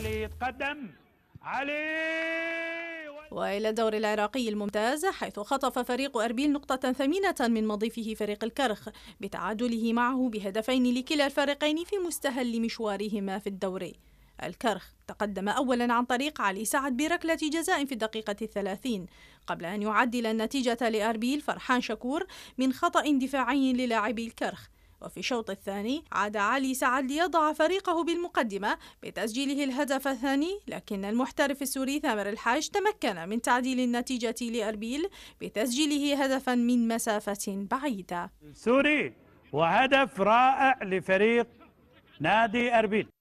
علي تقدم علي وإلى الدور العراقي الممتاز حيث خطف فريق أربيل نقطة ثمينة من مضيفه فريق الكرخ بتعادله معه بهدفين لكلا الفريقين في مستهل مشوارهما في الدوري الكرخ تقدم أولا عن طريق علي سعد بركلة جزاء في الدقيقة الثلاثين قبل أن يعدل النتيجة لأربيل فرحان شكور من خطأ دفاعي للاعبي الكرخ وفي الشوط الثاني عاد علي سعد ليضع فريقه بالمقدمة بتسجيله الهدف الثاني لكن المحترف السوري ثامر الحاج تمكن من تعديل النتيجة لأربيل بتسجيله هدفا من مسافة بعيدة سوري وهدف رائع لفريق نادي أربيل